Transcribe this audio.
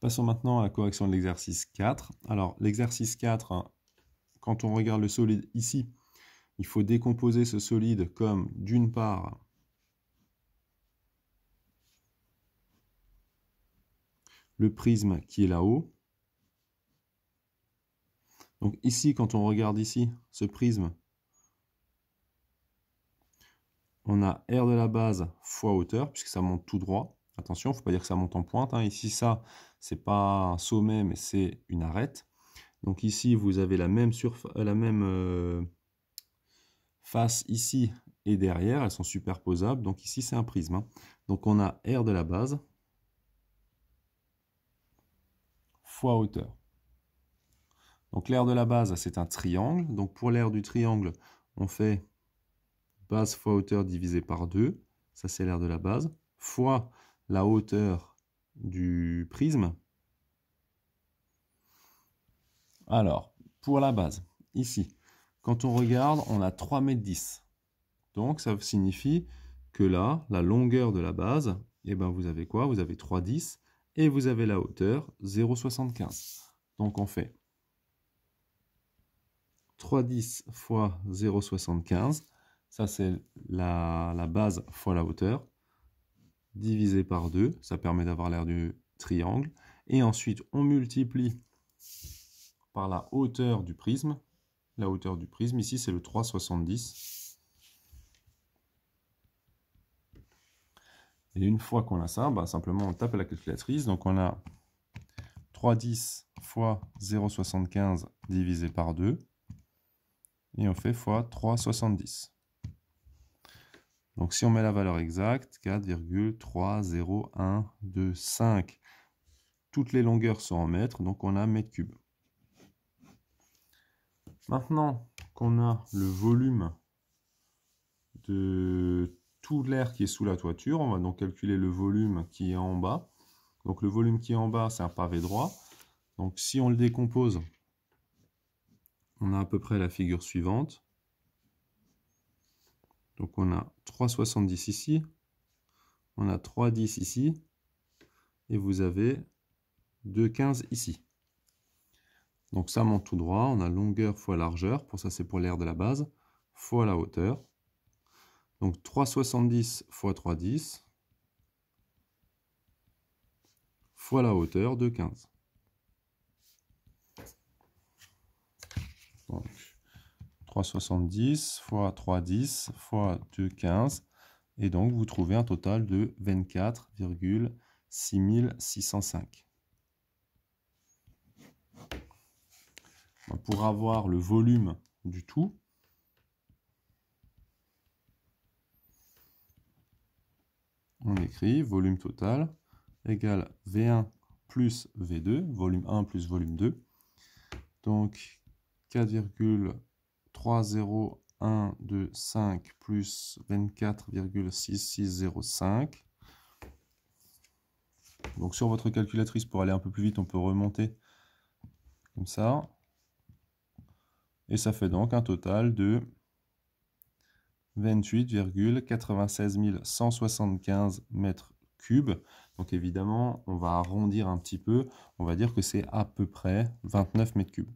Passons maintenant à la correction de l'exercice 4. Alors, l'exercice 4, hein, quand on regarde le solide ici, il faut décomposer ce solide comme, d'une part, le prisme qui est là-haut. Donc ici, quand on regarde ici, ce prisme, on a R de la base fois hauteur, puisque ça monte tout droit. Attention, il ne faut pas dire que ça monte en pointe. Hein. Ici, ça, c'est pas un sommet, mais c'est une arête. Donc ici, vous avez la même, euh, euh, face ici et derrière. Elles sont superposables. Donc ici, c'est un prisme. Hein. Donc on a R de la base fois hauteur. Donc l'air de la base, c'est un triangle. Donc pour l'air du triangle, on fait base fois hauteur divisé par 2. Ça, c'est l'air de la base. Fois la hauteur du prisme. Alors, pour la base, ici, quand on regarde, on a 3,10 m. Donc, ça signifie que là, la longueur de la base, eh ben, vous avez quoi Vous avez 3,10 et vous avez la hauteur 0,75. Donc, on fait 3,10 fois 0,75. Ça, c'est la, la base fois la hauteur divisé par 2, ça permet d'avoir l'air du triangle. Et ensuite, on multiplie par la hauteur du prisme. La hauteur du prisme, ici, c'est le 3,70. Et une fois qu'on a ça, bah, simplement, on tape à la calculatrice. Donc, on a 3,10 fois 0,75 divisé par 2. Et on fait fois 3,70. Donc si on met la valeur exacte, 4,30125. Toutes les longueurs sont en mètres, donc on a mètre cube. Maintenant qu'on a le volume de tout l'air qui est sous la toiture, on va donc calculer le volume qui est en bas. Donc le volume qui est en bas, c'est un pavé droit. Donc si on le décompose, on a à peu près la figure suivante. Donc on a 3,70 ici, on a 3,10 ici, et vous avez 2,15 ici. Donc ça monte tout droit, on a longueur fois largeur, pour ça c'est pour l'air de la base, fois la hauteur. Donc 3,70 fois 3,10 fois la hauteur de 15. 3,70 fois 3,10 fois 2,15. Et donc, vous trouvez un total de 24,6605. Pour avoir le volume du tout, on écrit volume total égal V1 plus V2, volume 1 plus volume 2. Donc 4,6605 3,0125 plus 24,6605. Donc sur votre calculatrice, pour aller un peu plus vite, on peut remonter comme ça. Et ça fait donc un total de 28,96175 175 mètres cubes. Donc évidemment, on va arrondir un petit peu. On va dire que c'est à peu près 29 mètres cubes.